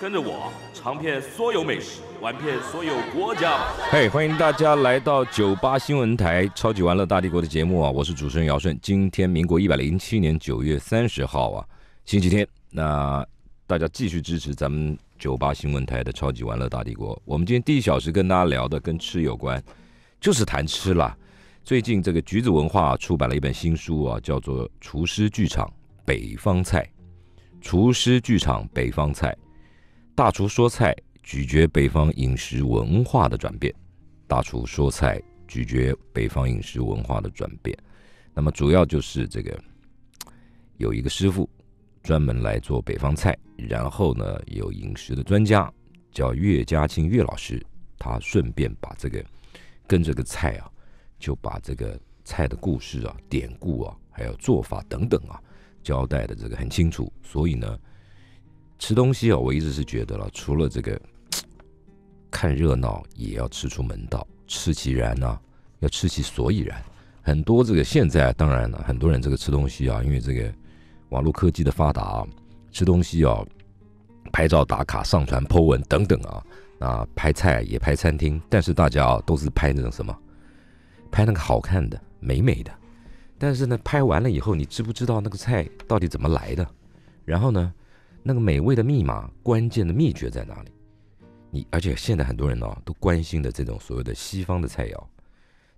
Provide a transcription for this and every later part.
跟着我尝遍所有美食，玩遍所有国家。嘿，欢迎大家来到九八新闻台《超级玩乐大帝国》的节目啊！我是主持人姚顺。今天民国一百零七年九月三十号啊，星期天。那大家继续支持咱们九八新闻台的《超级玩乐大帝国》。我们今天第一小时跟大家聊的跟吃有关，就是谈吃了。最近这个橘子文化出版了一本新书啊，叫做《厨师剧场北方菜》，《厨师剧场北方菜》。大厨说菜，咀嚼北方饮食文化的转变。大厨说菜，咀嚼北方饮食文化的转变。那么主要就是这个，有一个师傅专门来做北方菜，然后呢，有饮食的专家叫岳家庆岳老师，他顺便把这个跟这个菜啊，就把这个菜的故事啊、典故啊，还有做法等等啊，交代的这个很清楚。所以呢。吃东西啊，我一直是觉得了，除了这个 看热闹，也要吃出门道，吃其然呢，要吃其所以然。很多这个现在，当然了，很多人这个吃东西啊，因为这个网络科技的发达，啊，吃东西啊，拍照打卡、上传 po 文等等啊啊，拍菜也拍餐厅，但是大家都是拍那种什么，拍那个好看的、美美的。但是呢，拍完了以后，你知不知道那个菜到底怎么来的？然后呢？那个美味的密码，关键的秘诀在哪里？你而且现在很多人呢都关心的这种所谓的西方的菜肴，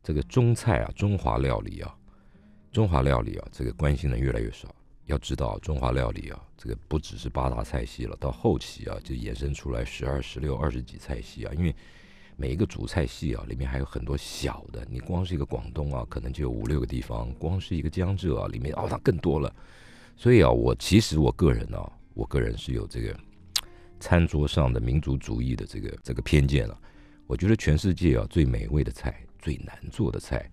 这个中菜啊，中华料理啊，中华料理啊，这个关心的越来越少。要知道中华料理啊，这个不只是八大菜系了，到后期啊就衍生出来十二、十六、二十几菜系啊。因为每一个主菜系啊，里面还有很多小的。你光是一个广东啊，可能就有五六个地方；光是一个江浙啊，里面哦那更多了。所以啊，我其实我个人呢。我个人是有这个餐桌上的民族主义的这个这个偏见了。我觉得全世界啊最美味的菜、最难做的菜、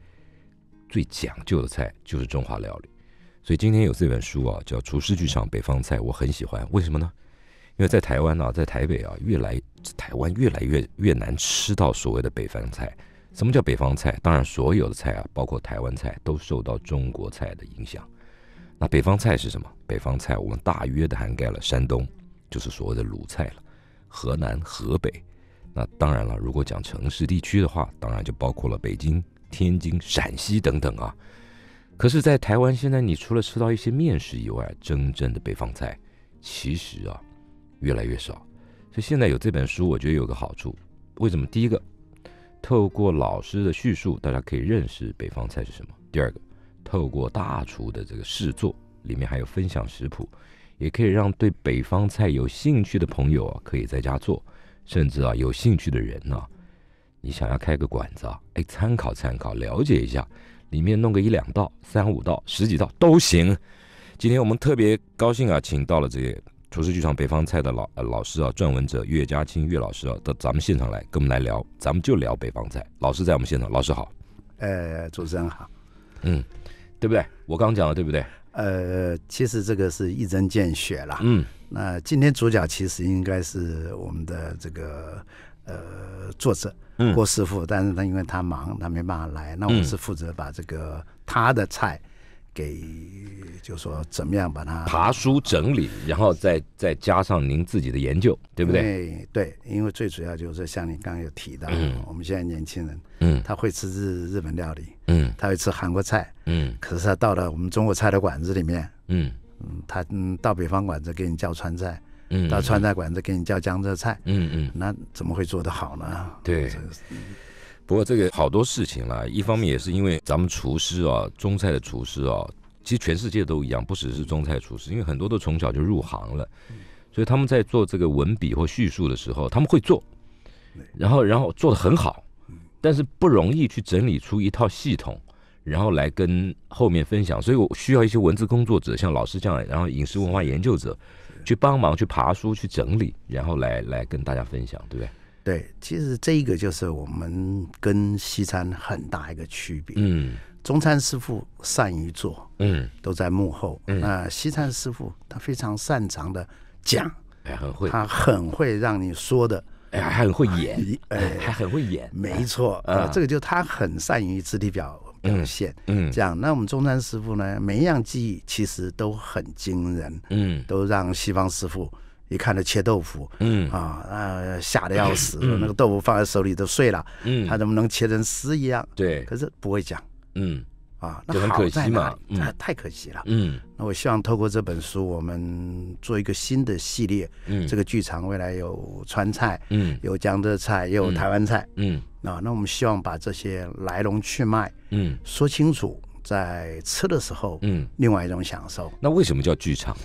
最讲究的菜就是中华料理。所以今天有这本书啊，叫《厨师剧场北方菜》，我很喜欢。为什么呢？因为在台湾啊，在台北啊，越来台湾越来越越难吃到所谓的北方菜。什么叫北方菜？当然所有的菜啊，包括台湾菜，都受到中国菜的影响。那北方菜是什么？北方菜我们大约的涵盖了山东，就是所谓的鲁菜了；河南、河北。那当然了，如果讲城市地区的话，当然就包括了北京、天津、陕西等等啊。可是，在台湾现在，你除了吃到一些面食以外，真正的北方菜其实啊越来越少。所以现在有这本书，我觉得有个好处。为什么？第一个，透过老师的叙述，大家可以认识北方菜是什么；第二个。透过大厨的这个试做，里面还有分享食谱，也可以让对北方菜有兴趣的朋友啊，可以在家做。甚至啊，有兴趣的人呢，你想要开个馆子啊，哎，参考参考，了解一下。里面弄个一两道、三五道、十几道都行。今天我们特别高兴啊，请到了这个厨师剧场北方菜的老老师啊，撰文者岳家清岳老师啊，到咱们现场来跟我们来聊。咱们就聊北方菜。老师在我们现场，老师好。哎，主持人好。嗯。对不对？我刚讲了，对不对？呃，其实这个是一针见血了。嗯，那今天主角其实应该是我们的这个呃作者郭师傅，但是他因为他忙，他没办法来。那我是负责把这个他的菜。给，就说怎么样把它爬书整理，然后再再加上您自己的研究，对不对？对，因为最主要就是像你刚刚有提到，我们现在年轻人，嗯，他会吃日日本料理，嗯，他会吃韩国菜，嗯，可是他到了我们中国菜的馆子里面，嗯嗯，他嗯到北方馆子给你叫川菜，嗯，到川菜馆子给你叫江浙菜，嗯嗯，那怎么会做得好呢？对。不过这个好多事情啦，一方面也是因为咱们厨师啊，中菜的厨师啊，其实全世界都一样，不只是中菜厨师，因为很多都从小就入行了，所以他们在做这个文笔或叙述的时候，他们会做，然后然后做的很好，但是不容易去整理出一套系统，然后来跟后面分享，所以我需要一些文字工作者，像老师这样，然后饮食文化研究者，去帮忙去爬书去整理，然后来来跟大家分享，对不对？对，其实这一个就是我们跟西餐很大一个区别。嗯，中餐师傅善于做，嗯，都在幕后。嗯，啊，西餐师傅他非常擅长的讲，哎，很会，他很会让你说的，哎，还很会演，哎，还很会演，没错，啊，这个就他很善于肢体表表现，嗯，这样。那我们中餐师傅呢，每一样技艺其实都很惊人，嗯，都让西方师傅。一看到切豆腐，嗯啊，呃，吓得要死，那个豆腐放在手里都碎了，嗯，他怎么能切成丝一样？对，可是不会讲，嗯啊，那很可惜嘛，嗯，太可惜了，嗯，那我希望透过这本书，我们做一个新的系列，嗯，这个剧场未来有川菜，嗯，有江浙菜，也有台湾菜，嗯，啊，那我们希望把这些来龙去脉，嗯，说清楚，在吃的时候，嗯，另外一种享受。那为什么叫剧场？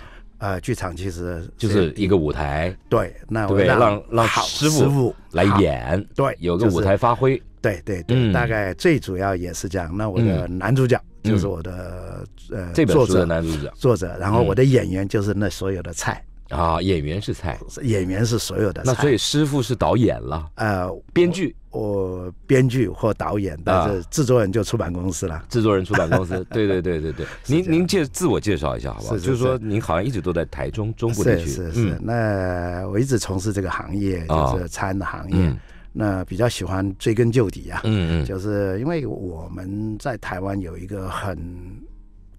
呃，剧场其实就是一个舞台，对，那对让让师傅来演，对，有个舞台发挥，对对对，大概最主要也是这样。那我的男主角就是我的呃作者男主角，作者，然后我的演员就是那所有的菜。啊，演员是菜，演员是所有的。那所以师傅是导演了，呃，编剧，我编剧或导演，但是制作人就出版公司了。制作人出版公司，对对对对对。您您介自我介绍一下好不好？就是说您好像一直都在台中中部地区，是是是。那我一直从事这个行业，就是餐的行业。那比较喜欢追根究底啊，嗯嗯，就是因为我们在台湾有一个很。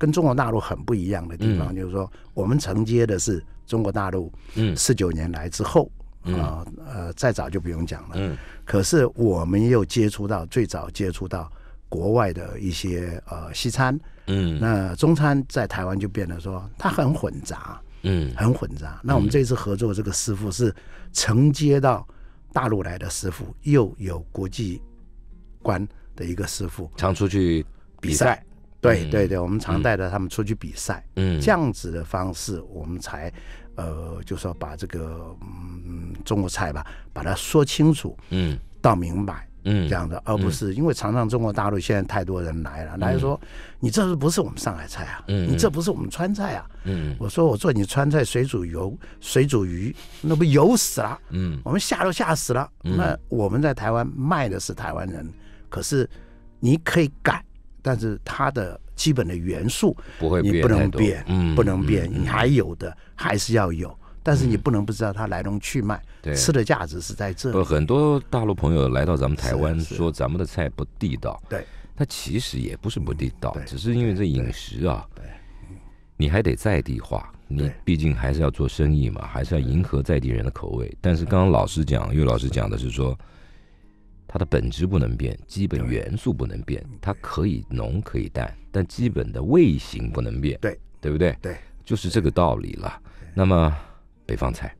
跟中国大陆很不一样的地方，就是说，我们承接的是中国大陆嗯，四九年来之后啊，呃，再早就不用讲了。可是我们又接触到最早接触到国外的一些呃西餐，嗯，那中餐在台湾就变得说它很混杂，嗯，很混杂。那我们这次合作，这个师傅是承接到大陆来的师傅，又有国际观的一个师傅，常出去比赛。对对对，我们常带着他们出去比赛，嗯，这样子的方式，我们才呃，就说把这个嗯中国菜吧，把它说清楚，嗯，到明白，嗯，这样的，而不是因为常常中国大陆现在太多人来了，来说你这是不是我们上海菜啊？嗯，你这不是我们川菜啊？嗯，我说我做你川菜水煮油水煮鱼，那不油死了？嗯，我们吓都吓死了。那我们在台湾卖的是台湾人，可是你可以改。但是它的基本的元素不会你不能变，不能变，你还有的还是要有，但是你不能不知道它来龙去脉，对、吃的价值是在这里。很多大陆朋友来到咱们台湾，说咱们的菜不地道。对，它其实也不是不地道，只是因为这饮食啊，对，你还得在地化，你毕竟还是要做生意嘛，还是要迎合在地人的口味。但是刚刚老师讲，岳老师讲的是说。它的本质不能变，基本元素不能变，它可以浓可以淡，但基本的味型不能变，对对不对？对，就是这个道理了。那么北方菜，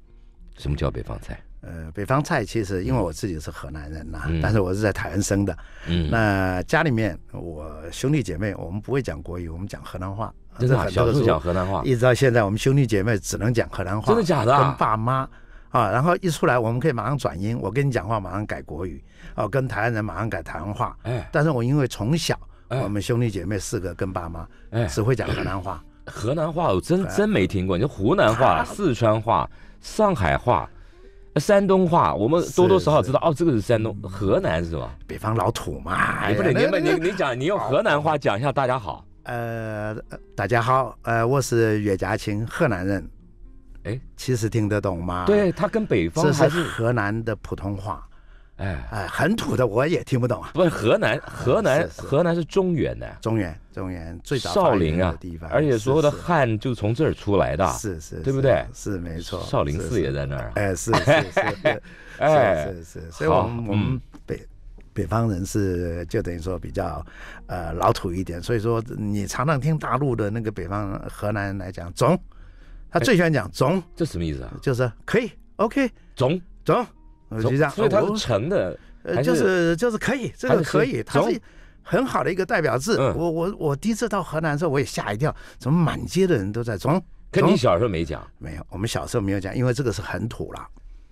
什么叫北方菜？呃，北方菜其实因为我自己是河南人呐，但是我是在台湾生的。嗯，那家里面我兄弟姐妹，我们不会讲国语，我们讲河南话。真的假小时候讲河南话，一直到现在，我们兄弟姐妹只能讲河南话。真的假的？跟爸妈。啊，然后一出来，我们可以马上转音。我跟你讲话，马上改国语。哦，跟台湾人马上改台湾话。哎，但是，我因为从小，我们兄弟姐妹四个跟爸妈，只会讲河南话。河南话我真真没听过。你说湖南话、四川话、上海话、山东话，我们多多少少知道。哦，这个是山东，河南是吧？北方老土嘛，你不能。你你讲，你用河南话讲一下，大家好。呃，大家好，呃，我是岳家青，河南人。哎，其实听得懂吗？对他跟北方，这是河南的普通话，哎哎，很土的，我也听不懂啊。不是河南，河南河南是中原的，中原中原最早少林啊，地方，而且所有的汉就从这儿出来的，是是，对不对？是没错，少林寺也在那儿。哎，是是 是，哎是是。所以我们我们北北方人是就等于说比较呃老土一点，所以说你常常听大陆的那个北方河南人来讲总。他最喜欢讲“总”，这什么意思啊？就是可以，OK，总总就这样。所以他是成的，就是就是可以，这个可以，他是很好的一个代表字。我我我第一次到河南的时候，我也吓一跳，怎么满街的人都在“总”？跟你小时候没讲？没有，我们小时候没有讲，因为这个是很土了，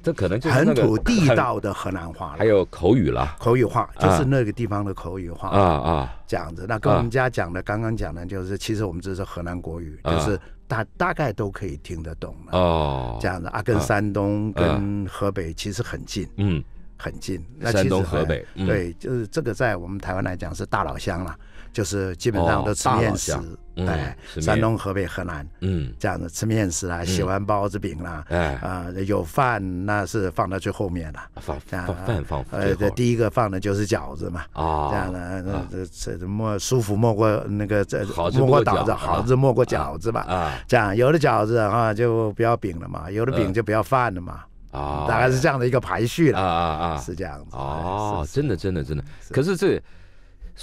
这可能就很土、地道的河南话。还有口语了，口语化就是那个地方的口语化啊啊，这样子。那跟我们家讲的，刚刚讲的，就是其实我们这是河南国语，就是。大大概都可以听得懂哦，这样的啊，跟山东、跟河北其实很近，嗯，很近。山东、河北，对，就是这个在我们台湾来讲是大老乡了。就是基本上都吃面食，哎，山东、河北、河南，嗯，这样子吃面食啦，喜欢包子饼啦，哎，啊，有饭那是放到最后面了，放饭放，呃，第一个放的就是饺子嘛，啊，这样的，这这没舒服没过那个这，没过饺子，好子没过饺子吧，啊，这样有的饺子啊就不要饼了嘛，有的饼就不要饭了嘛，啊，大概是这样的一个排序了，啊啊啊，是这样子，哦，真的真的真的，可是这。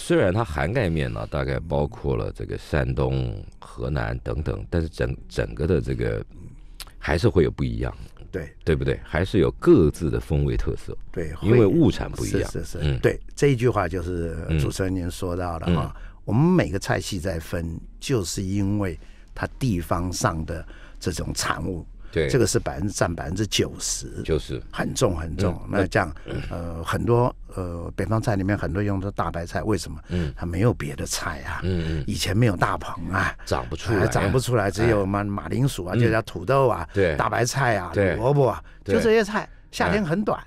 虽然它涵盖面呢，大概包括了这个山东、河南等等，但是整整个的这个还是会有不一样，对对不对？还是有各自的风味特色，对，因为物产不一样。是是是，对这一句话就是主持人您说到的哈，我们每个菜系在分，就是因为它地方上的这种产物。对，这个是百分之占百分之九十，就是很重很重。那这样，呃，很多呃北方菜里面很多用的大白菜，为什么？嗯，它没有别的菜啊。嗯嗯。以前没有大棚啊，长不出来，长不出来，只有什么马铃薯啊，就叫土豆啊，对，大白菜啊，萝卜啊，就这些菜，夏天很短。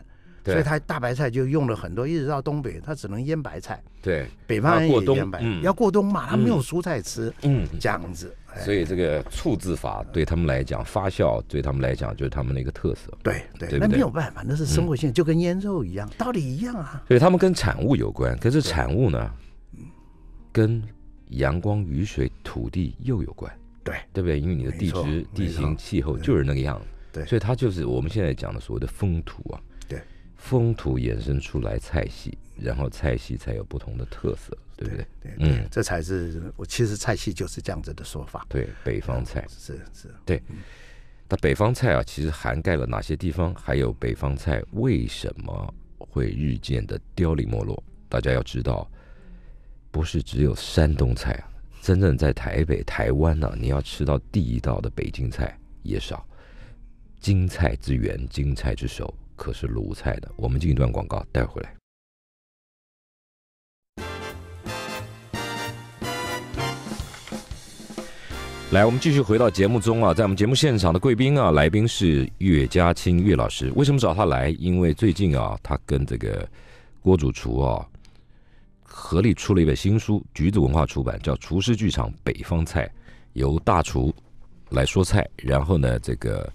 所以，他大白菜就用了很多，一直到东北，他只能腌白菜。对，北方人也腌白要过冬嘛，他没有蔬菜吃，嗯，这样子。所以，这个醋制法对他们来讲，发酵对他们来讲，就是他们的一个特色。对对，那没有办法，那是生活性，就跟腌肉一样，道理一样啊。所以，他们跟产物有关，可是产物呢，跟阳光、雨水、土地又有关。对，对不对？因为你的地质、地形、气候就是那个样子，对，所以它就是我们现在讲的所谓的风土啊。对。风土衍生出来菜系，然后菜系才有不同的特色，对不对？对，嗯，这才是我其实菜系就是这样子的说法。对，北方菜是是。对，那北方菜啊，其实涵盖了哪些地方？还有北方菜为什么会日渐的凋零没落？大家要知道，不是只有山东菜啊，真正在台北、台湾呢，你要吃到地道的北京菜也少。京菜之源，京菜之首。可是鲁菜的，我们进一段广告带回来。来，我们继续回到节目中啊，在我们节目现场的贵宾啊，来宾是岳家清岳老师。为什么找他来？因为最近啊，他跟这个郭主厨啊，合力出了一本新书，橘子文化出版，叫《厨师剧场：北方菜》，由大厨来说菜，然后呢，这个。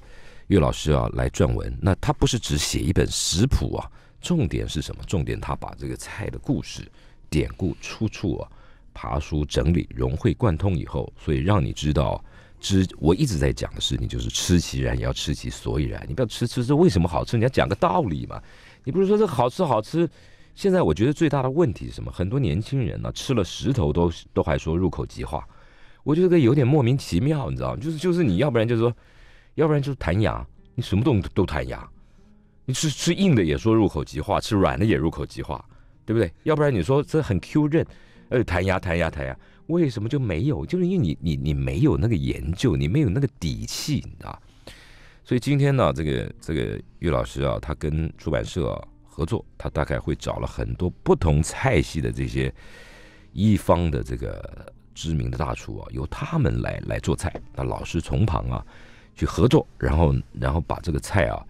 岳老师啊，来撰文。那他不是只写一本食谱啊，重点是什么？重点他把这个菜的故事、典故、出处啊，爬书整理融会贯通以后，所以让你知道。知我一直在讲的事情就是吃其然也要吃其所以然。你不要吃吃这为什么好吃？你要讲个道理嘛。你不是说这好吃好吃？现在我觉得最大的问题是什么？很多年轻人呢吃了石头都都还说入口即化，我觉得有点莫名其妙，你知道就是就是你要不然就是说。要不然就是弹牙，你什么东西都弹牙，你吃吃硬的也说入口即化，吃软的也入口即化，对不对？要不然你说这很 Q 韧，呃，弹牙弹牙弹牙，为什么就没有？就是因为你你你没有那个研究，你没有那个底气，你知道所以今天呢，这个这个岳老师啊，他跟出版社合作，他大概会找了很多不同菜系的这些一方的这个知名的大厨啊，由他们来来做菜，那老师从旁啊。去合作，然后，然后把这个菜啊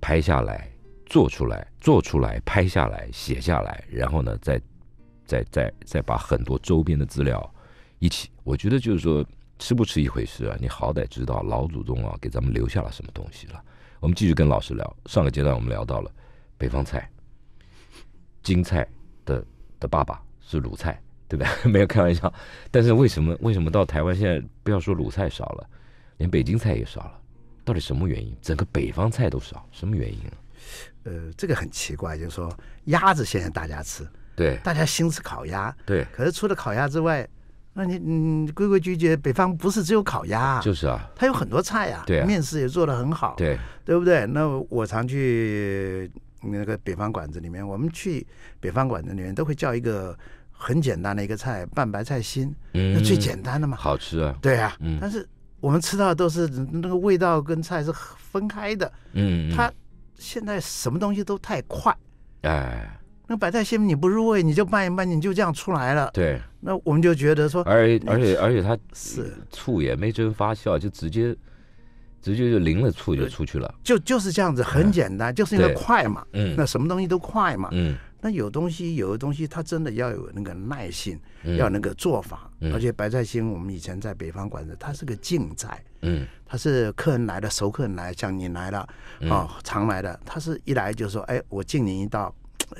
拍下来，做出来，做出来，拍下来，写下来，然后呢，再，再，再，再把很多周边的资料一起，我觉得就是说吃不吃一回事啊，你好歹知道老祖宗啊给咱们留下了什么东西了。我们继续跟老师聊，上个阶段我们聊到了北方菜，京菜的的爸爸是鲁菜，对吧？没有开玩笑，但是为什么为什么到台湾现在不要说鲁菜少了？连北京菜也少了，到底什么原因？整个北方菜都少，什么原因啊？呃，这个很奇怪，就是说鸭子现在大家吃，对，大家兴吃烤鸭，对。可是除了烤鸭之外，那你嗯，规规矩矩，北方不是只有烤鸭，就是啊，它有很多菜呀，对，面食也做得很好，对，对不对？那我常去那个北方馆子里面，我们去北方馆子里面都会叫一个很简单的一个菜，拌白菜心，嗯，那最简单的嘛，好吃啊，对啊，嗯，但是。我们吃到的都是那个味道跟菜是分开的，嗯，它现在什么东西都太快，哎，那白菜馅你不入味，你就拌一拌，你就这样出来了，对，那我们就觉得说，而而且而且它是醋也没蒸发酵，就直接直接就淋了醋就出去了，就就是这样子，很简单，就是因为快嘛，嗯，那什么东西都快嘛，嗯。那有东西，有的东西它真的要有那个耐性，要那个做法。而且白菜心，我们以前在北方馆子，它是个静菜。嗯，它是客人来了，熟客人来，像你来了，啊，常来的，他是一来就说：“哎，我敬您一道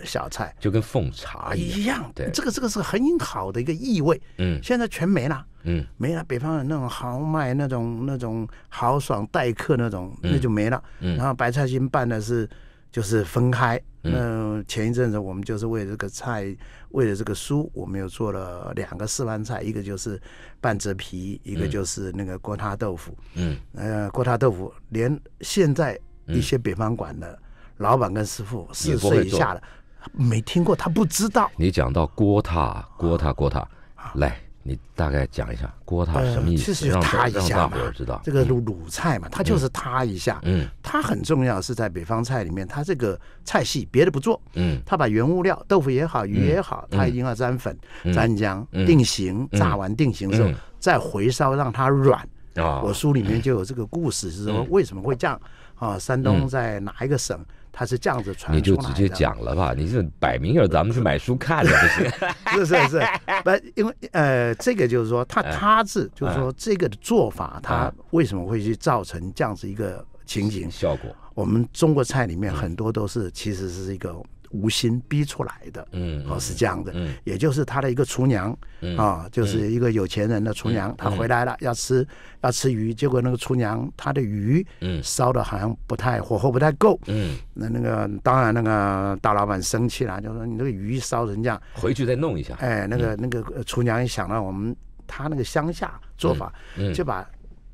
小菜。”就跟奉茶一样。对，这个这个是很好的一个意味。嗯，现在全没了。嗯，没了。北方那种豪迈，那种那种豪爽待客那种，那就没了。嗯，然后白菜心拌的是。就是分开。嗯，前一阵子我们就是为这个菜，为了这个书，我们又做了两个示范菜，一个就是半折皮，一个就是那个锅塌豆腐。嗯，呃，锅塌豆腐连现在一些北方馆的老板跟师傅四十岁以下的，没听过，他不知道。你讲到锅塌，锅塌，锅塌，来。你大概讲一下，锅它什么意思？就是塌一下嘛。知道这个卤卤菜嘛，它就是塌一下。嗯，它很重要，是在北方菜里面，它这个菜系别的不做。嗯，它把原物料，豆腐也好，鱼也好，它一定要沾粉、沾浆、定型，炸完定型之后再回烧让它软。我书里面就有这个故事，是说为什么会这样啊？山东在哪一个省？他是这样子传，你就直接讲了吧，你是摆明要咱们去买书看的，不 是？是是是，不，因为呃，这个就是说，他他字就是说，这个的做法，他为什么会去造成这样子一个情景效果？我们中国菜里面很多都是，其实是一个。无心逼出来的，嗯，哦，是这样的，也就是他的一个厨娘嗯、啊，就是一个有钱人的厨娘，他回来了要吃要吃鱼，结果那个厨娘她的鱼，嗯，烧的好像不太火候不太够，嗯，那那个当然那个大老板生气了，就说你这个鱼烧成这样，回去再弄一下，哎，那个那个厨娘一想到我们他那个乡下做法，就把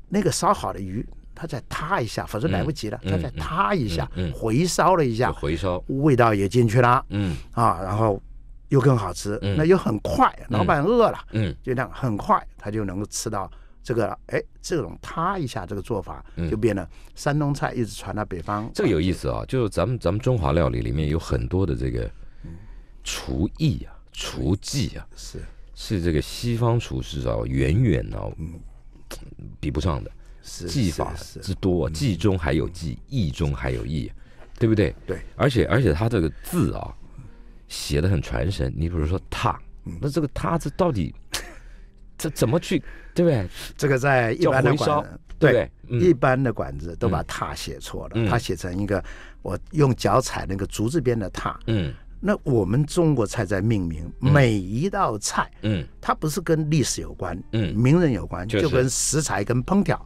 那个烧好的鱼。它再塌一下，否则来不及了。它再塌一下，嗯回烧了一下，回烧，味道也进去了。嗯啊，然后又更好吃，那又很快。老板饿了，嗯，就那样，很快他就能够吃到这个。哎，这种塌一下这个做法，嗯，就变得山东菜一直传到北方。这个有意思啊，就是咱们咱们中华料理里面有很多的这个厨艺啊、厨技啊，是是这个西方厨师啊远远啊比不上的。技法之多，技中还有技，艺中还有艺，对不对？对。而且而且，他这个字啊，写的很传神。你比如说“踏”，那这个“踏”字到底 这怎么去？对不对？这个在一般的管，对对？一般的管子都把“踏”写错了，他写成一个我用脚踩那个竹子边的“踏”。嗯。那我们中国菜在命名每一道菜，嗯，它不是跟历史有关，嗯，名人有关，就跟食材跟烹调。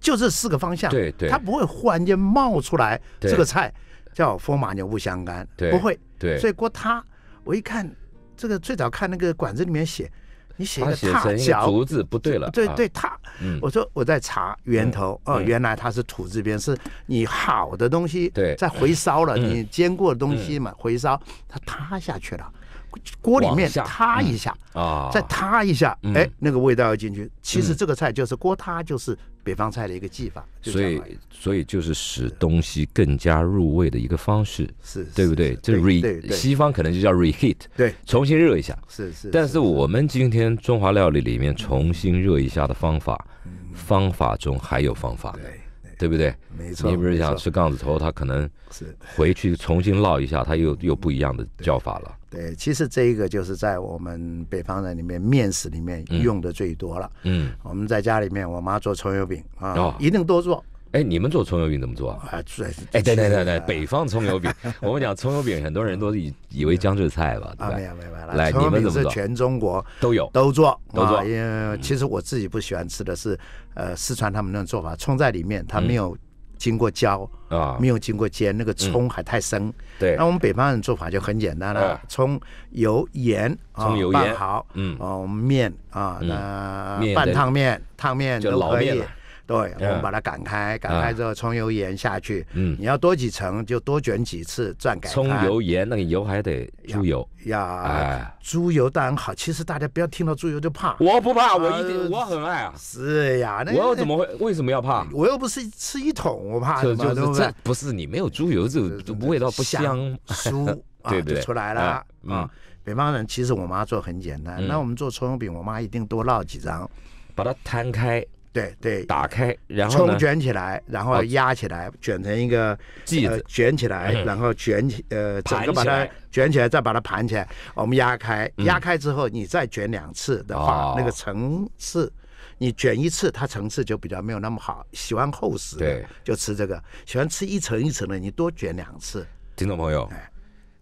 就这四个方向，对对，它不会忽然间冒出来。这个菜叫“风马牛不相干”，不会。对，所以锅塌。我一看，这个最早看那个管子里面写，你写一个“塌小，竹子不对了。对对，塌。我说我在查源头。哦，原来它是土这边是，你好的东西对，在回烧了，你煎过的东西嘛回烧，它塌下去了，锅里面塌一下啊，再塌一下，哎，那个味道要进去。其实这个菜就是锅塌，就是。北方菜的一个技法，所以所以就是使东西更加入味的一个方式，是对不对？这 re 西方可能就叫 reheat，对，重新热一下，是是。但是我们今天中华料理里面重新热一下的方法，方法中还有方法。对不对？没错，你比如想吃杠子头，他可能是回去重新烙一下，他又又不一样的叫法了。对，其实这一个就是在我们北方人里面，面食里面用的最多了。嗯，我们在家里面，我妈做葱油饼啊，一定多做。哎，你们做葱油饼怎么做？啊？哎，对对对对，北方葱油饼，我们讲葱油饼，很多人都以以为江浙菜吧，没有没有，来，你们怎么？是全中国都有都做，都做。因为其实我自己不喜欢吃的是，呃，四川他们那种做法，葱在里面，它没有经过焦，啊，没有经过煎，那个葱还太生。对。那我们北方人做法就很简单了，葱油盐啊拌好，嗯，哦，面啊，那拌烫面、烫面都可以。对，我们把它擀开，擀开之后葱油盐下去。嗯，你要多几层，就多卷几次，转擀。葱油盐，那个油还得猪油呀！哎，猪油当然好。其实大家不要听到猪油就怕。我不怕，我一定，我很爱啊。是呀，那我又怎么会？为什么要怕？我又不是吃一桶，我怕什么？对不不是你没有猪油就味道不香酥，对就出来了啊！北方人其实我妈做很简单，那我们做葱油饼，我妈一定多烙几张，把它摊开。对对，打开，然后葱卷起来，然后压起来，卷成一个，呃，卷起来，然后卷起，呃，整个把它卷起来，再把它盘起来。我们压开，压开之后，你再卷两次的话，那个层次，你卷一次，它层次就比较没有那么好。喜欢厚实的，对，就吃这个；喜欢吃一层一层的，你多卷两次。听众朋友，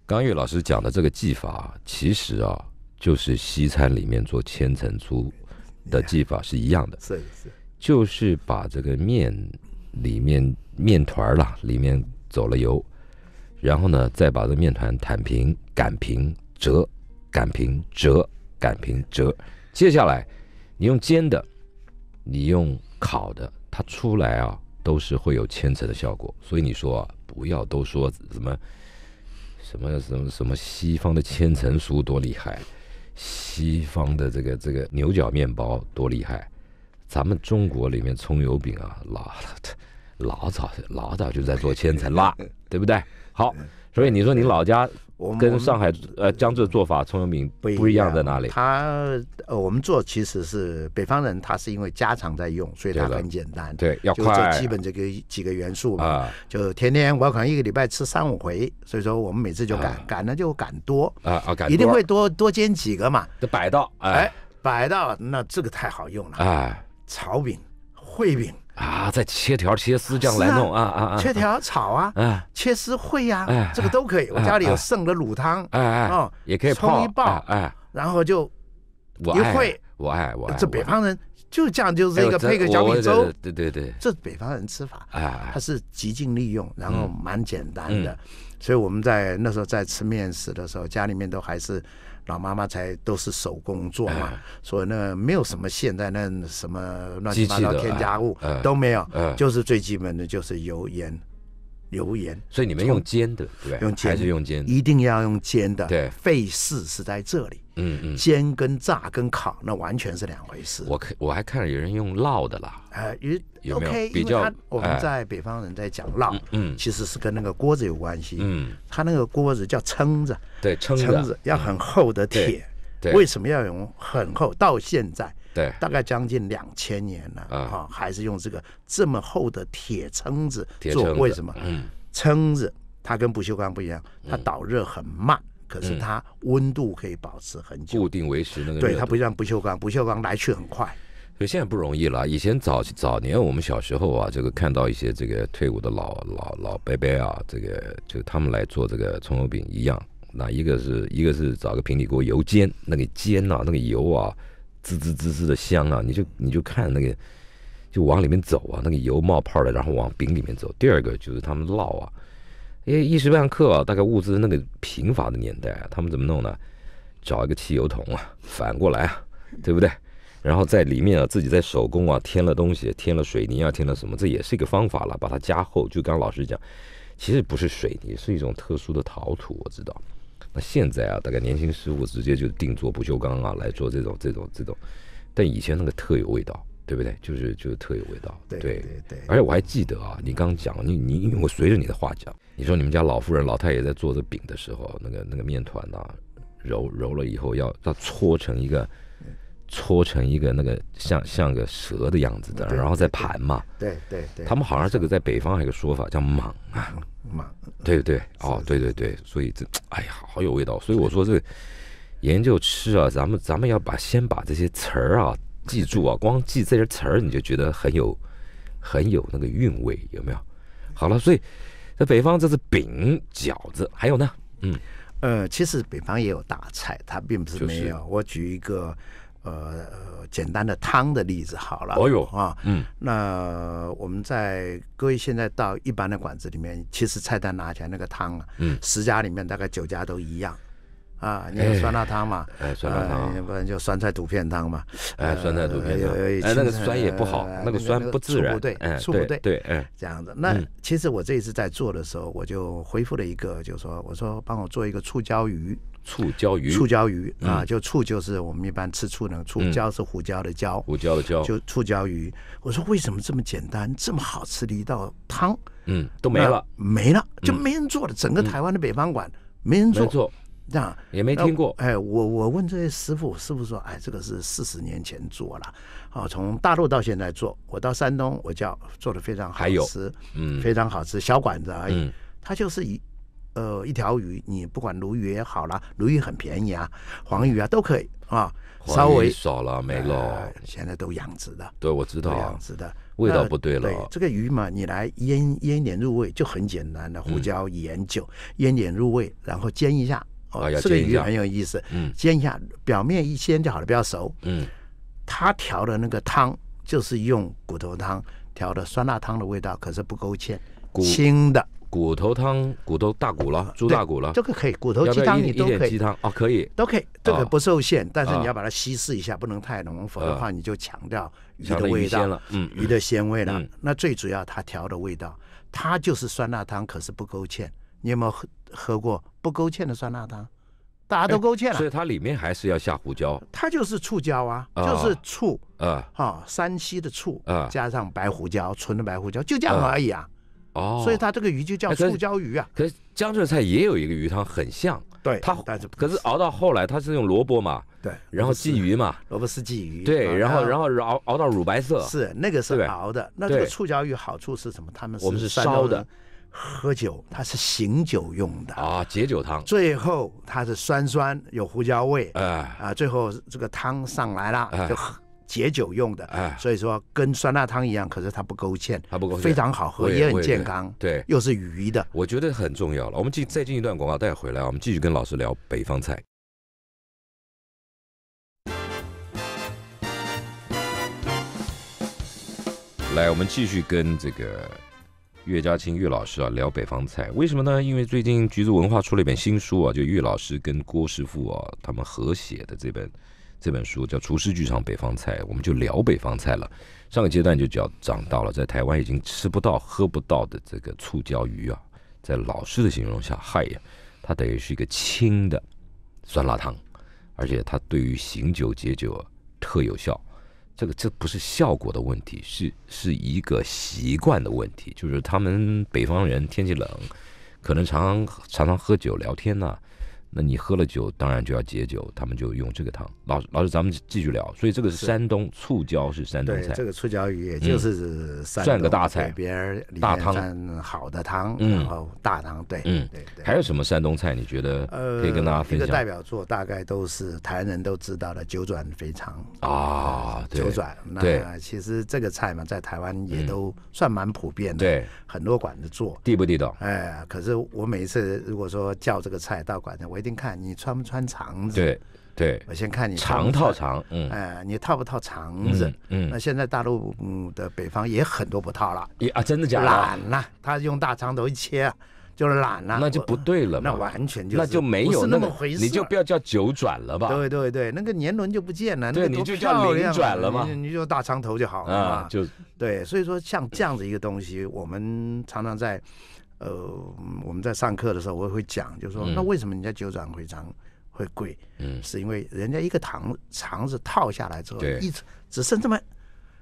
刚玉老师讲的这个技法，其实啊，就是西餐里面做千层酥的技法是一样的，是是。就是把这个面里面面团啦，里面走了油，然后呢，再把这面团摊平、擀平、折、擀平、折、擀平、折。接下来，你用煎的，你用烤的，它出来啊都是会有千层的效果。所以你说啊，不要都说什么什么什么什么西方的千层酥多厉害，西方的这个这个牛角面包多厉害。咱们中国里面葱油饼啊，老老早老早就在做千层拉，对不对？好，所以你说你老家，我跟上海呃江浙做法葱油饼不一样在哪里？他呃我们做其实是北方人，他是因为家常在用，所以他很简单。对，就这基本这个几个元素嘛，就天天我可能一个礼拜吃三五回，所以说我们每次就赶赶呢，就赶多啊啊赶一定会多多煎几个嘛，就摆到哎摆到那这个太好用了哎。炒饼、烩饼啊，再切条、切丝，这样来弄啊啊切条炒啊，切丝烩呀，这个都可以。我家里有剩的卤汤，哎哎，哦，也可以冲一爆，哎，然后就我会，我爱，我爱，这北方人。就这样，就是一个配个小米粥，对对对，这北方人吃法，啊，它是极尽利用，然后蛮简单的，所以我们在那时候在吃面食的时候，家里面都还是老妈妈才都是手工做嘛，所以那没有什么现在那什么乱七八糟添加物都没有，就是最基本的就是油盐。留言，所以你们用煎的，对，用煎还是用煎，一定要用煎的。对，费事是在这里。嗯嗯，煎跟炸跟烤那完全是两回事。我看我还看到有人用烙的啦。哎，有有没有？比较我们在北方人在讲烙，嗯，其实是跟那个锅子有关系。嗯，它那个锅子叫撑子，对，撑子要很厚的铁。对，为什么要用很厚？到现在。大概将近两千年了啊，还是用这个这么厚的铁撑子做？为什么？嗯，撑子它跟不锈钢不一样，它导热很慢，可是它温度可以保持很久，固定维持那个。对，它不像不锈钢，不锈钢来去很快。所以现在不容易了。以前早早年我们小时候啊，就是看到一些这个退伍的老老老伯伯啊，这个就他们来做这个葱油饼一样。那一个是一个是找个平底锅油煎，那个煎呐，那个油啊。滋滋滋滋的香啊！你就你就看那个，就往里面走啊，那个油冒泡了，然后往饼里面走。第二个就是他们烙啊，因为一时半刻啊，大概物资那个贫乏的年代啊，他们怎么弄呢？找一个汽油桶啊，反过来啊，对不对？然后在里面啊，自己在手工啊，添了东西，添了水泥啊，添了什么，这也是一个方法了，把它加厚。就刚老师讲，其实不是水泥，是一种特殊的陶土，我知道。那现在啊，大概年轻师傅直接就定做不锈钢啊，来做这种这种这种，但以前那个特有味道，对不对？就是就是特有味道，对对对。而且我还记得啊，你刚讲你你，因为我随着你的话讲，你说你们家老夫人老太爷在做这饼的时候，那个那个面团呐，揉揉了以后要要搓成一个。搓成一个那个像像个蛇的样子的，然后再盘嘛。对对对。他们好像这个在北方还有个说法叫蟒啊，蟒，对对？哦，对对对，所以这哎呀，好有味道。所以我说这个研究吃啊，咱们咱们要把先把这些词儿啊记住啊，光记这些词儿你就觉得很有很有那个韵味，有没有？好了，所以在北方这是饼饺子，还有呢，嗯呃，其实北方也有大菜，它并不是没有。我举一个。呃，简单的汤的例子好了。哦呦啊，嗯，那我们在各位现在到一般的馆子里面，其实菜单拿起来那个汤啊，嗯，十家里面大概九家都一样，啊，你有酸辣汤嘛，哎，酸辣汤，要不然就酸菜肚片汤嘛，哎，酸菜肚片汤，哎，那个酸也不好，那个酸不自然，对，醋不对，对，这样子。那其实我这一次在做的时候，我就恢复了一个，就是说，我说帮我做一个醋椒鱼。醋椒鱼，醋椒鱼啊，就醋就是我们一般吃醋那个醋椒是胡椒的椒，胡椒的椒，就醋椒鱼。我说为什么这么简单、这么好吃的一道汤？嗯，都没了，没了，就没人做了。整个台湾的北方馆没人做，这样也没听过。哎，我我问这些师傅，师傅说，哎，这个是四十年前做了，啊，从大陆到现在做。我到山东，我叫做的非常好吃，嗯，非常好吃，小馆子而已，它就是一。呃，一条鱼，你不管鲈鱼也好啦，鲈鱼很便宜啊，黄鱼啊都可以啊。稍微少了没了，现在都养殖的。对，我知道。养殖的，味道不对了。对，这个鱼嘛，你来腌腌点入味就很简单的胡椒、盐、酒，腌点入味，然后煎一下。啊，这个鱼很有意思。嗯，煎一下，表面一煎就好了，比较熟。嗯。他调的那个汤就是用骨头汤调的酸辣汤的味道，可是不勾芡，清的。骨头汤，骨头大骨了，猪大骨了，这个可以。骨头鸡汤你都可以。鸡汤哦，可以。都可以，这个不受限，但是你要把它稀释一下，不能太浓，否则的话你就强调鱼的味道，嗯，鱼的鲜味了。那最主要它调的味道，它就是酸辣汤，可是不勾芡。你有没有喝喝过不勾芡的酸辣汤？大家都勾芡了，所以它里面还是要下胡椒。它就是醋椒啊，就是醋啊，哈，山西的醋啊，加上白胡椒，纯的白胡椒，就这样而已啊。哦，所以它这个鱼就叫醋椒鱼啊。可是江浙菜也有一个鱼汤，很像。对它，但是可是熬到后来，它是用萝卜嘛，对，然后鲫鱼嘛，萝卜丝鲫鱼。对，然后然后熬熬到乳白色。是那个是熬的，那这个醋椒鱼好处是什么？他们我们是烧的，喝酒它是醒酒用的啊，解酒汤。最后它是酸酸有胡椒味，哎啊，最后这个汤上来了就喝。解酒用的，哎，所以说跟酸辣汤一样，可是它不勾芡，它不勾芡，非常好喝，也很健康，对，又是鱼的，我觉得很重要了。我们进再进一段广告带回来我们继续跟老师聊北方菜。来，我们继续跟这个岳家清岳老师啊聊北方菜，为什么呢？因为最近橘子文化出了一本新书啊，就岳老师跟郭师傅啊他们合写的这本。这本书叫《厨师剧场北方菜》，我们就聊北方菜了。上个阶段就讲讲到了，在台湾已经吃不到、喝不到的这个醋椒鱼啊，在老师的形容下，嗨呀，它等于是一个清的酸辣汤，而且它对于醒酒解酒特有效。这个这不是效果的问题，是是一个习惯的问题，就是他们北方人天气冷，可能常常常喝酒聊天呢。那你喝了酒，当然就要解酒，他们就用这个汤。老老师，咱们继续聊。所以这个是山东醋椒，是山东菜。这个醋椒鱼也就是算个大菜，别人大汤好的汤，然后大汤。对，嗯，对。还有什么山东菜？你觉得可以跟大家分享？一个代表作大概都是台湾人都知道的九转肥肠啊，九转。那其实这个菜嘛，在台湾也都算蛮普遍的，对，很多馆子做。地不地道？哎，可是我每一次如果说叫这个菜到馆子，我一定。先看你穿不穿肠子，对，对我先看你长套长，嗯，哎，你套不套肠子？嗯，那现在大陆的北方也很多不套了，也啊，真的假的？懒了，他用大长头一切，啊，就懒了，那就不对了，那完全那就没有那么回事，你就不要叫九转了吧？对对对，那个年轮就不见了，那你就叫零转了嘛，你就大长头就好了嘛，就对。所以说，像这样子一个东西，我们常常在。呃，我们在上课的时候，我也会讲，就是说，那为什么人家九转回肠会贵？嗯，是因为人家一个肠肠子套下来之后，对，一只剩这么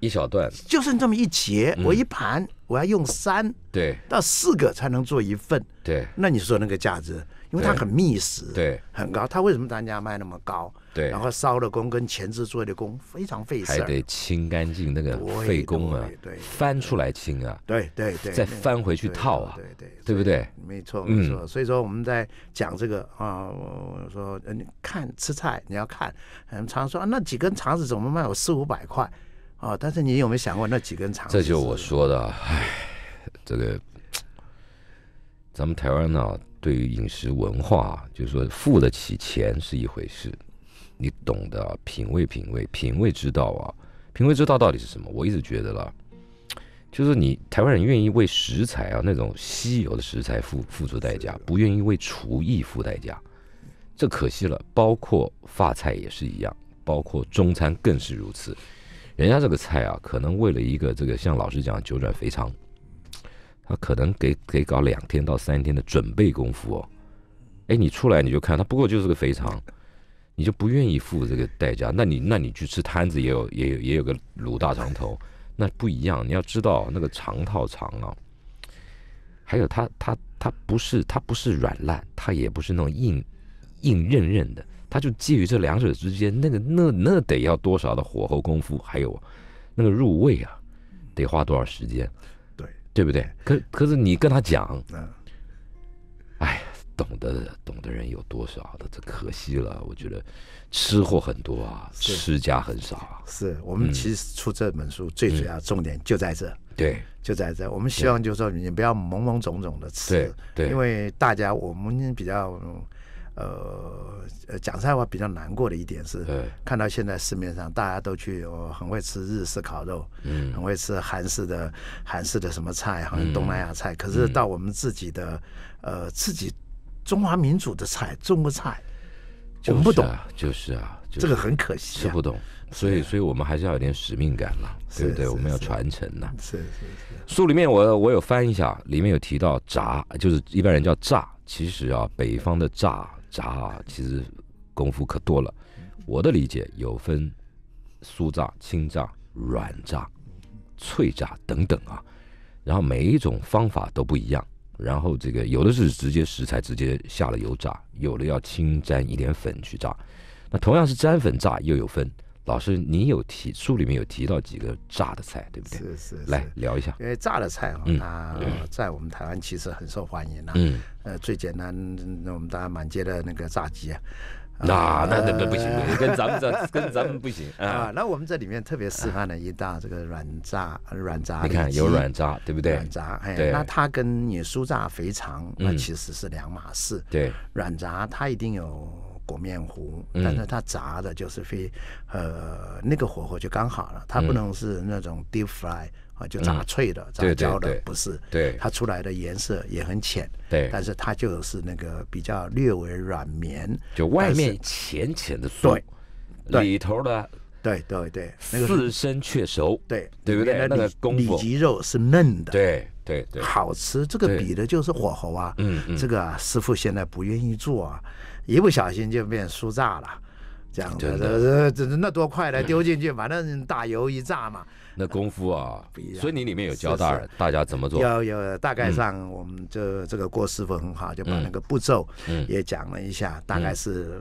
一小段，就剩这么一节，我一盘我要用三对到四个才能做一份，对，那你说那个价值？因为它很密实，对，很高。它为什么单家卖那么高？对，然后烧的工跟前置做的工非常费事，还得清干净那个废工啊，对，翻出来清啊，对对对，再翻回去套啊，对对，对不对？没错没错。所以说我们在讲这个啊，我说你看吃菜你要看，嗯，常说啊，那几根肠子怎么卖有四五百块啊？但是你有没有想过那几根肠？子？这就我说的，唉，这个咱们台湾呢。对于饮食文化，就是说付得起钱是一回事，你懂得品味品味品味之道啊，品味之道到底是什么？我一直觉得啦，就是你台湾人愿意为食材啊那种稀有的食材付付出代价，不愿意为厨艺付代价，这可惜了。包括发菜也是一样，包括中餐更是如此。人家这个菜啊，可能为了一个这个像老师讲九转肥肠。他可能给给搞两天到三天的准备功夫哦，哎，你出来你就看他不过就是个肥肠，你就不愿意付这个代价。那你那你去吃摊子也有也有也有个卤大肠头，那不一样。你要知道那个肠套肠啊，还有它它它不是它不是软烂，它也不是那种硬硬韧韧的，它就介于这两者之间。那个那那得要多少的火候功夫，还有那个入味啊，得花多少时间。对不对？可可是你跟他讲，哎，懂得懂的人有多少？的，这可惜了。我觉得吃货很多啊，吃家很少啊。是我们其实出这本书最主要重点就在这。对，就在这。我们希望就是说你不要懵懵懂懂的吃，对，因为大家我们比较。呃，讲实在话，比较难过的一点是，看到现在市面上大家都去很会吃日式烤肉，嗯，很会吃韩式的韩式的什么菜，好像东南亚菜，可是到我们自己的，呃，自己中华民族的菜，中国菜，我们不懂啊，就是啊，这个很可惜，吃不懂，所以，所以我们还是要有点使命感嘛，对不对？我们要传承呐。是是是。书里面我我有翻一下，里面有提到炸，就是一般人叫炸，其实啊，北方的炸。炸啊，其实功夫可多了。我的理解有分酥炸、清炸、软炸、脆炸等等啊。然后每一种方法都不一样。然后这个有的是直接食材直接下了油炸，有的要清沾一点粉去炸。那同样是沾粉炸，又有分。老师，你有提书里面有提到几个炸的菜，对不对？是是，来聊一下。因为炸的菜啊，它在我们台湾其实很受欢迎啊。嗯。呃，最简单，我们大家满街的那个炸鸡啊。那那那不行，跟咱们这跟咱们不行啊。那我们这里面特别示范了一大这个软炸软炸。你看有软炸，对不对？软炸，哎，那它跟你酥炸肥肠，那其实是两码事。对，软炸它一定有。裹面糊，但是它炸的就是非呃那个火候就刚好了，它不能是那种 deep fry 啊，就炸脆的、炸焦的不是，对它出来的颜色也很浅，对，但是它就是那个比较略微软绵，就外面浅浅的酥，里头的。对对对，那个刺身却熟，对对不对？那个里脊肉是嫩的，对对对，好吃。这个比的就是火候啊，嗯嗯，这个师傅现在不愿意做，一不小心就变酥炸了。这样，这这这那多快呢？丢进去，反正大油一炸嘛。那功夫啊，不一样。所以你里面有教大人大家怎么做？有有大概上，我们这这个郭师傅很好，就把那个步骤也讲了一下，大概是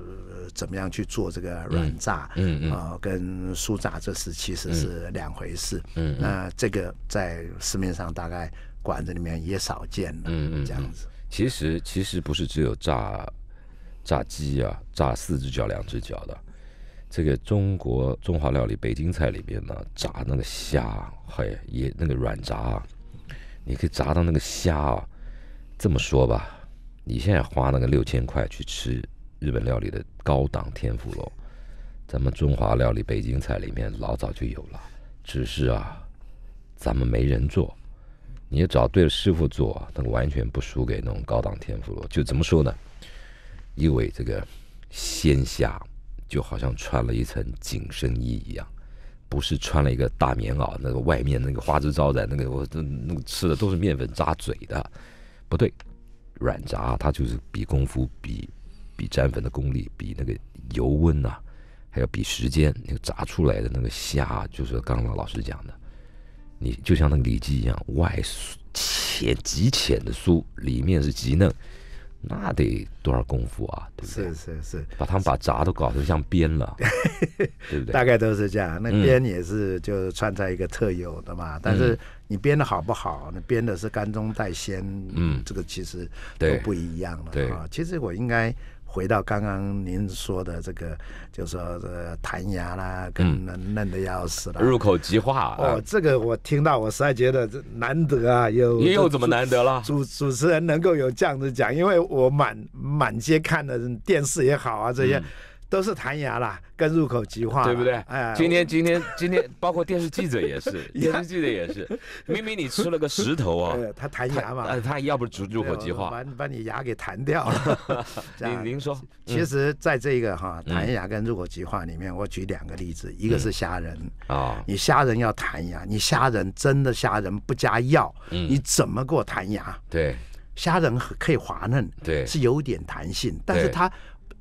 怎么样去做这个软炸。嗯嗯。啊，跟酥炸这是其实是两回事。嗯。那这个在市面上大概馆子里面也少见了。嗯嗯。这样子，其实其实不是只有炸，炸鸡啊，炸四只脚两只脚的。这个中国中华料理北京菜里面呢，炸那个虾嘿，也那个软炸，你可以炸到那个虾啊。这么说吧，你现在花那个六千块去吃日本料理的高档天妇罗，咱们中华料理北京菜里面老早就有了，只是啊，咱们没人做。你要找对了师傅做，那完全不输给那种高档天妇罗。就怎么说呢？因为这个鲜虾。就好像穿了一层紧身衣一样，不是穿了一个大棉袄，那个外面那个花枝招展，那个我那那个吃的都是面粉扎嘴的，不对，软炸，它就是比功夫比比粘粉的功力，比那个油温啊，还要比时间，那个炸出来的那个虾，就是刚刚老老师讲的，你就像那个里脊一样，外酥浅极浅的酥，里面是极嫩。那得多少功夫啊，对不对？是是是，把他们把杂都搞成像编了，对不对？大概都是这样，那编也是就串在一个特有的嘛。但是你编的好不好，那编的是干中带鲜，嗯，这个其实都不一样了。对，其实我应该。回到刚刚您说的这个，就说这弹牙啦，跟嫩嫩的要死了，入口即化。哦，这个我听到，我实在觉得这难得啊，又又怎么难得了？主主持人能够有这样子讲，因为我满满街看的电视也好啊，这些。都是弹牙啦，跟入口即化，对不对？哎，今天今天今天，包括电视记者也是，电视记者也是，明明你吃了个石头啊，他弹牙嘛，他要不入入口即化，把把你牙给弹掉了。您您说，其实在这个哈弹牙跟入口即化里面，我举两个例子，一个是虾仁，啊，你虾仁要弹牙，你虾仁真的虾仁不加药，嗯，你怎么给我弹牙？对，虾仁可以滑嫩，对，是有点弹性，但是它。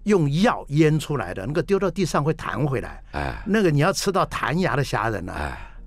用药腌出来的，那个丢到地上会弹回来。哎，那个你要吃到弹牙的虾仁呢，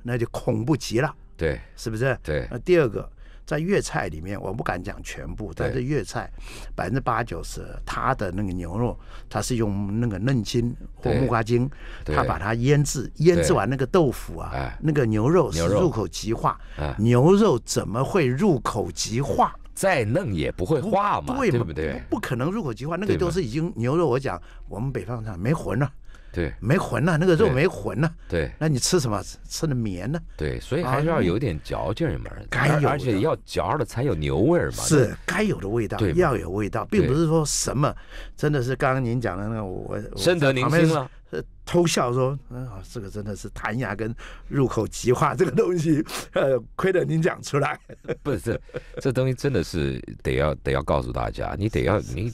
那就恐怖极了。对，是不是？对。那第二个，在粤菜里面，我不敢讲全部，但是粤菜百分之八九十，它的那个牛肉，它是用那个嫩筋或木瓜筋，它把它腌制，腌制完那个豆腐啊，那个牛肉是入口即化。牛肉怎么会入口即化？再嫩也不会化嘛，对不对？不可能入口即化，那个都是已经牛肉。我讲我们北方菜没魂了，对，没魂了，那个肉没魂了，对。那你吃什么？吃的绵呢？对，所以还是要有点嚼劲儿嘛，该有，而且要嚼了才有牛味儿嘛，是该有的味道，要有味道，并不是说什么，真的是刚刚您讲的那个，我深得您心了。偷笑说：“嗯啊，这个真的是弹牙跟入口即化这个东西，呃，亏得您讲出来。不是，这东西真的是得要得要告诉大家，你得要你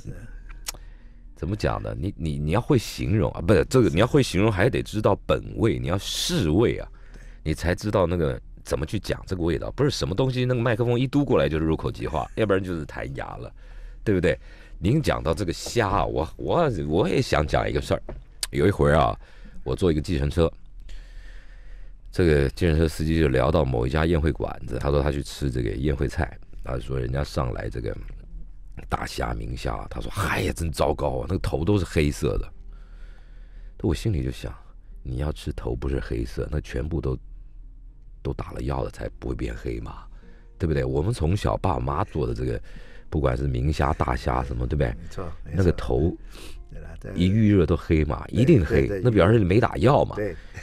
怎么讲呢？你你你要会形容啊，不是这个你要会形容，还得知道本味，你要试味啊，你才知道那个怎么去讲这个味道。不是什么东西，那个麦克风一嘟过来就是入口即化，要不然就是弹牙了，对不对？您讲到这个虾，我我我也想讲一个事儿。”有一回啊，我坐一个计程车，这个计程车司机就聊到某一家宴会馆子，他说他去吃这个宴会菜，他说人家上来这个大虾明虾，他说嗨呀真糟糕啊，那个头都是黑色的。我心里就想，你要吃头不是黑色，那全部都都打了药了才不会变黑嘛，对不对？我们从小爸妈做的这个。不管是明虾、大虾什么，对不对？错，那个头一预热都黑嘛，一定黑。那比方说没打药嘛，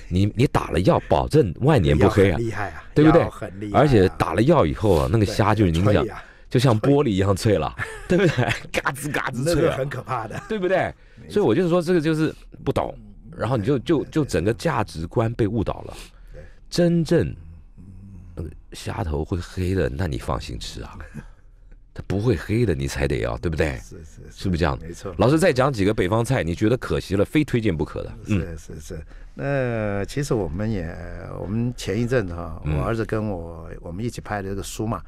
你你打了药，保证万年不黑啊，厉害啊，对不对？很厉害。而且打了药以后啊，那个虾就是您讲，就像玻璃一样脆了，对不对？嘎吱嘎吱脆，那个很可怕的，对不对？所以我就是说，这个就是不懂，然后你就就就整个价值观被误导了。真正虾头会黑的，那你放心吃啊。它不会黑的，你才得要，对不对？是是，是不是这样？的？没错。老师再讲几个北方菜，你觉得可惜了，非推荐不可的。嗯，是是是。那其实我们也，我们前一阵子哈，我儿子跟我我们一起拍的这个书嘛。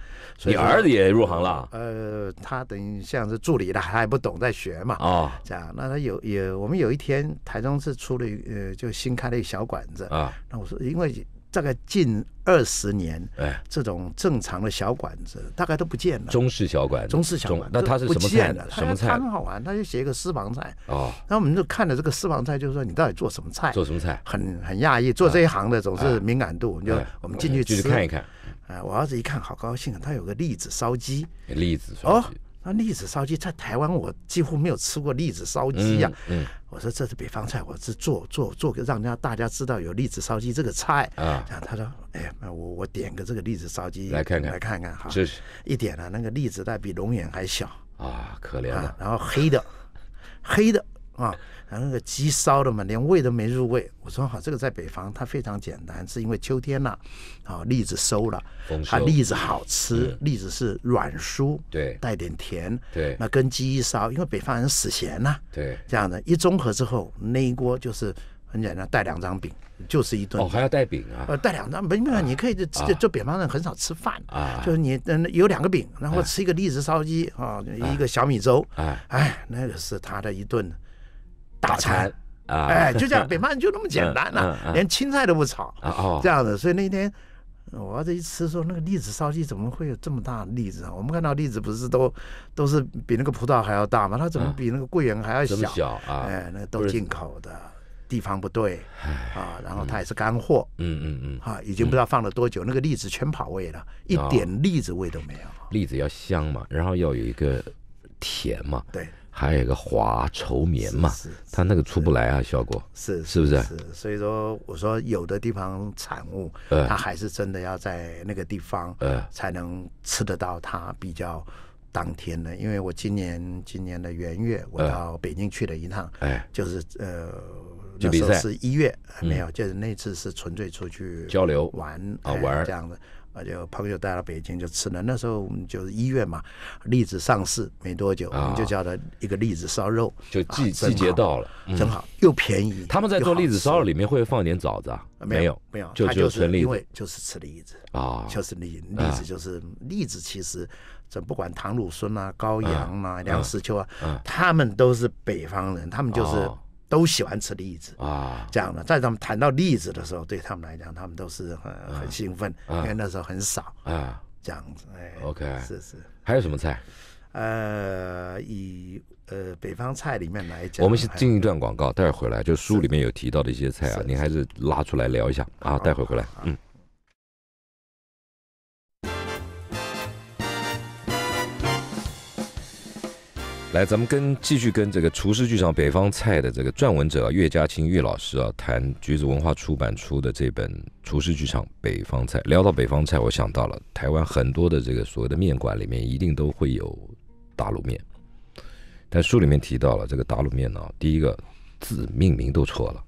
你儿子也入行了？呃，他等于像是助理的，他还不懂，在学嘛。啊，这样。那他有也，我们有一天，台中是出了呃，就新开了一小馆子。啊。那我说，因为。大概近二十年，哎，这种正常的小馆子大概都不见了。中式小馆，中式小馆，那他是什么菜？什么菜？很好玩，他就写一个私房菜。哦，那我们就看了这个私房菜，就是说你到底做什么菜？做什么菜？很很讶异，做这一行的总是敏感度。就我们进去，去看一看。哎，我儿子一看好高兴啊，他有个栗子烧鸡。栗子烧鸡。那栗子烧鸡在台湾我几乎没有吃过栗子烧鸡呀，我说这是北方菜，我是做做做，让让大家知道有栗子烧鸡这个菜啊。他说：“哎，那我我点个这个栗子烧鸡来看看来看看哈。”是，一点了，那个栗子袋比龙眼还小啊，可怜了。然后黑的，黑的。啊，然后那个鸡烧的嘛，连味都没入味。我说好，这个在北方它非常简单，是因为秋天了，啊，栗子收了，啊，栗子好吃，栗子是软酥，对，带点甜，对，那跟鸡一烧，因为北方人死咸呐，对，这样的一综合之后，那一锅就是很简单，带两张饼，就是一顿，哦，还要带饼啊，呃，带两张，没没有，你可以就就北方人很少吃饭，啊，就是你嗯有两个饼，然后吃一个栗子烧鸡啊，一个小米粥，哎，那个是他的一顿。大餐，哎，就这样，北方人就那么简单了，连青菜都不炒，哦、这样子。所以那天我儿子一吃说，那个栗子烧鸡怎么会有这么大栗子？啊？我们看到栗子不是都都是比那个葡萄还要大吗？它怎么比那个桂圆还要小？哎，那都进口的地方不对啊，然后它也是干货，嗯嗯嗯，啊，已经不知道放了多久，那个栗子全跑味了，一点栗子味都没有。栗子要香嘛，然后要有一个甜嘛，对。还有一个华绸棉嘛，它那个出不来啊，效果是是不是？是所以说，我说有的地方产物，呃，它还是真的要在那个地方，呃，才能吃得到它比较当天的。因为我今年今年的元月，我到北京去了一趟，哎，就是呃，那时候是一月没有，就是那次是纯粹出去交流玩啊玩这样的。啊，就朋友带到北京就吃了，那时候我们就是一月嘛，栗子上市没多久，我们就叫他一个栗子烧肉，就季季节到了，正好又便宜。他们在做栗子烧肉里面会放点枣子啊？没有，没有，就就是因为就是吃栗子啊，就是栗栗子就是栗子，其实这不管唐鲁孙啊、高阳啊、梁实秋啊，他们都是北方人，他们就是。都喜欢吃栗子啊，这样的，在他们谈到栗子的时候，对他们来讲，他们都是很很兴奋，因为那时候很少啊，这样子。哎 OK，是是。还有什么菜？呃，以呃北方菜里面来讲，我们进一段广告，待会儿回来，就书里面有提到的一些菜啊，您还是拉出来聊一下啊，待会儿回来，嗯。来，咱们跟继续跟这个厨师剧场北方菜的这个撰文者岳家清岳老师啊谈橘子文化出版出的这本厨师剧场北方菜。聊到北方菜，我想到了台湾很多的这个所谓的面馆里面一定都会有打卤面，但书里面提到了这个打卤面呢，第一个字命名都错了，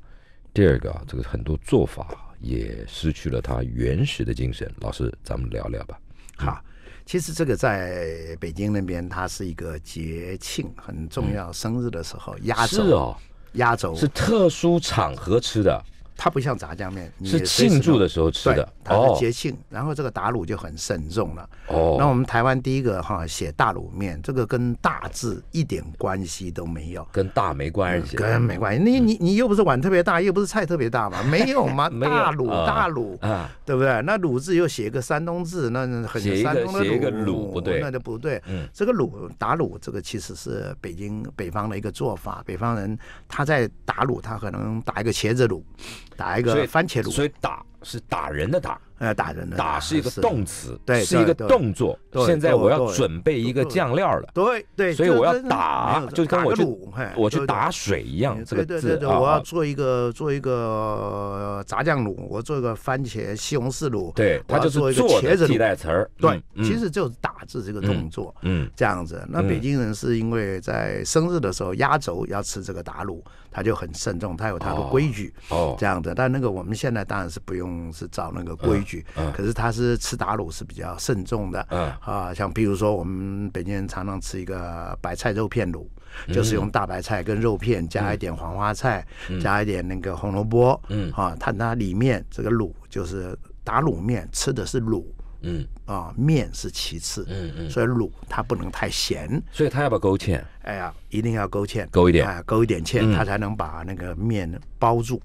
第二个这个很多做法也失去了它原始的精神。老师，咱们聊聊吧，好。其实这个在北京那边，它是一个节庆很重要生日的时候压轴，是哦，压轴是特殊场合吃的。它不像炸酱面，是庆祝的时候吃的，它是节庆。然后这个打卤就很慎重了。哦，那我们台湾第一个哈写大卤面，这个跟大字一点关系都没有，跟大没关系，跟没关系。你你你又不是碗特别大，又不是菜特别大嘛，没有嘛？大卤大卤，啊，对不对？那卤字又写一个山东字，那很山东的卤不对，那就不对。嗯，这个卤打卤这个其实是北京北方的一个做法，北方人他在打卤，他可能打一个茄子卤。打一个，所以打是打人的打。呃，打人的打是一个动词，对，是一个动作。现在我要准备一个酱料了，对对，所以我要打，就跟我去我去打水一样。这个字，我要做一个做一个炸酱卤，我做一个番茄西红柿卤。对，它就是一个茄子替代词儿。对，其实就是打字这个动作。嗯，这样子。那北京人是因为在生日的时候压轴要吃这个打卤，他就很慎重，他有他的规矩。哦，这样子。但那个我们现在当然是不用是照那个规。嗯，可是他是吃打卤是比较慎重的。嗯啊，像比如说我们北京人常常吃一个白菜肉片卤，就是用大白菜跟肉片加一点黄花菜，加一点那个红萝卜。嗯啊，它它里面这个卤就是打卤面，吃的是卤。嗯啊，面是其次。嗯嗯，所以卤它不能太咸。所以它要不勾芡？哎呀，一定要勾芡，勾一点，勾一点芡，它才能把那个面包住。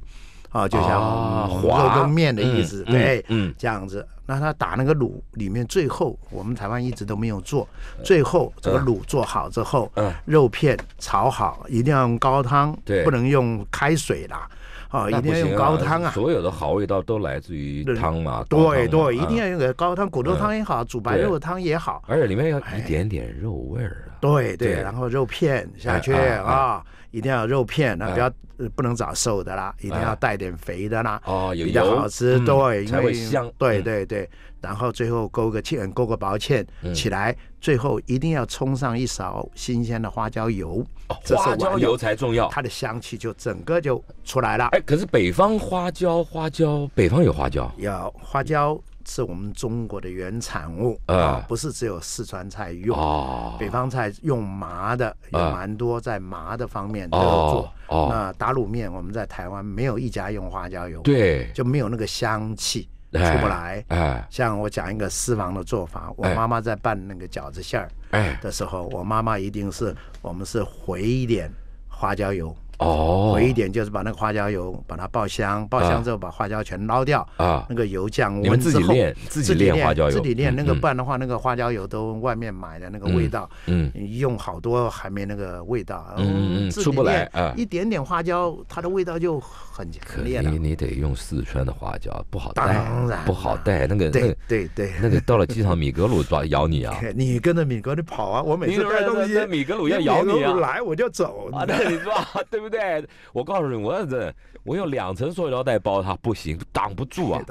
啊，就像滑跟面的意思，对，嗯，这样子。那他打那个卤里面，最后我们台湾一直都没有做。最后这个卤做好之后，肉片炒好，一定要用高汤，对，不能用开水啦。啊，一定要用高汤啊！所有的好味道都来自于汤嘛。对对，一定要用个高汤，骨头汤也好，煮白肉的汤也好。而且里面要一点点肉味儿啊。对对，然后肉片下去啊。一定要肉片，那不要不能找瘦的啦，一定要带点肥的啦，哦、比较好吃。对，才会香。对对对，然后最后勾个芡，勾个薄芡起来，最后一定要冲上一勺新鲜的花椒油。花椒油才重要，它的香气就整个就出来了。哎，可是北方花椒，花椒北方有花椒？有花椒。是我们中国的原产物啊，不是只有四川菜用，北方菜用麻的也蛮多，在麻的方面都有做。那打卤面，我们在台湾没有一家用花椒油，对，就没有那个香气出不来。哎，像我讲一个私房的做法，我妈妈在拌那个饺子馅儿的时候，我妈妈一定是我们是回一点花椒油。哦，唯一一点就是把那个花椒油把它爆香，爆香之后把花椒全捞掉啊。那个油降温之后，自己炼自己炼花椒油，自己炼那个，不然的话那个花椒油都外面买的那个味道，嗯，用好多还没那个味道，嗯，出不来啊。一点点花椒，它的味道就很强烈。你你得用四川的花椒，不好带，不好带那个对对对，那个到了机场米格鲁抓咬你啊，你跟着米格鲁跑啊。我每次带东西米格鲁要咬你啊，来我就走啊，你抓 对不？对，我告诉你，我真的，我用两层塑料袋包它不行，挡不住啊，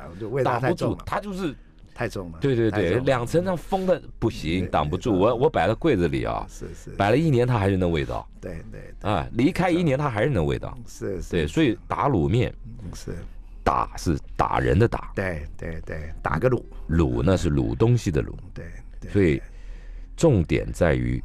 挡不住，它就是太重了。对对对，两层那封的不行，挡不住。我我摆在柜子里啊，是是，摆了一年它还是那味道。对对，啊，离开一年它还是那味道。是是。对，所以打卤面是打是打人的打。对对对，打个卤卤那是卤东西的卤。对。所以重点在于，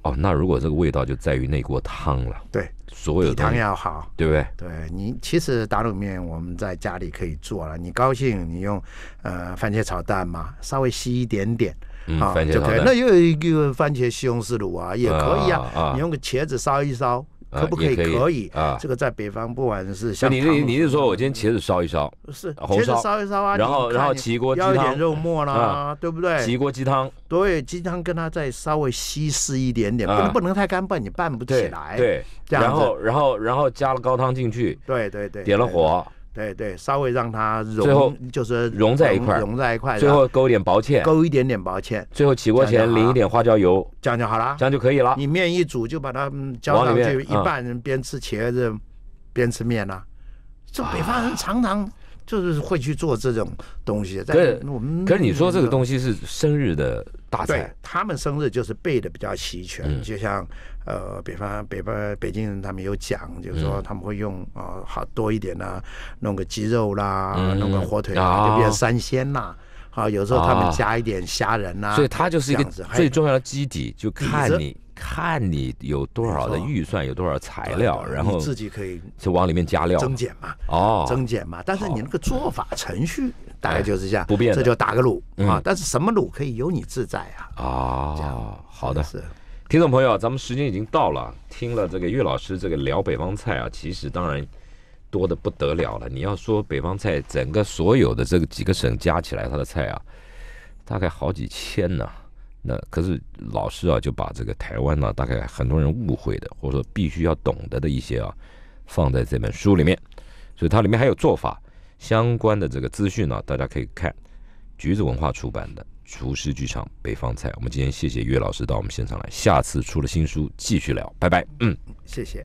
哦，那如果这个味道就在于那锅汤了。对。所有的汤要好，对不对？对你其实打卤面我们在家里可以做了，你高兴你用呃番茄炒蛋嘛，稍微稀一点点啊就可以。那又一个番茄西红柿卤啊也可以啊，你用个茄子烧一烧。可不可以？可以啊，这个在北方不管是……你你你是说我今天茄子烧一烧，是茄子烧一烧啊？然后然后起锅鸡汤，要一点肉末啦，对不对？起锅鸡汤，对，鸡汤跟它再稍微稀释一点点，不能不能太干拌，你拌不起来。对，然后然后然后加了高汤进去，对对对，点了火。对对，稍微让它融，最后就是融在一块，融在一块。最后勾一点薄芡，勾一点点薄芡。最后起锅前淋一点花椒油，这样就好了，这样就可以了。你面一煮就把它浇上去，一半，人边吃茄子，边吃面呢。这北方人常常就是会去做这种东西。在我们，可你说这个东西是生日的。对，他们生日就是备的比较齐全，就像呃，北方北方北京人他们有讲，就是说他们会用啊好多一点呢，弄个鸡肉啦，弄个火腿啊，就变三鲜呐。好，有时候他们加一点虾仁呐。所以它就是一个样子，最重要的基底就看你。看你有多少的预算，有多少材料，然后自己可以就往里面加料增减嘛，哦，增减嘛。但是你那个做法程序大概就是这样不变，这就打个卤啊。但是什么卤可以由你自在啊？哦，好的。是听众朋友，咱们时间已经到了，听了这个岳老师这个聊北方菜啊，其实当然多的不得了了。你要说北方菜整个所有的这个几个省加起来，它的菜啊，大概好几千呢。那可是老师啊，就把这个台湾呢，大概很多人误会的，或者说必须要懂得的一些啊，放在这本书里面。所以它里面还有做法相关的这个资讯呢，大家可以看。橘子文化出版的《厨师剧场北方菜》，我们今天谢谢岳老师到我们现场来，下次出了新书继续聊，拜拜。嗯，谢谢。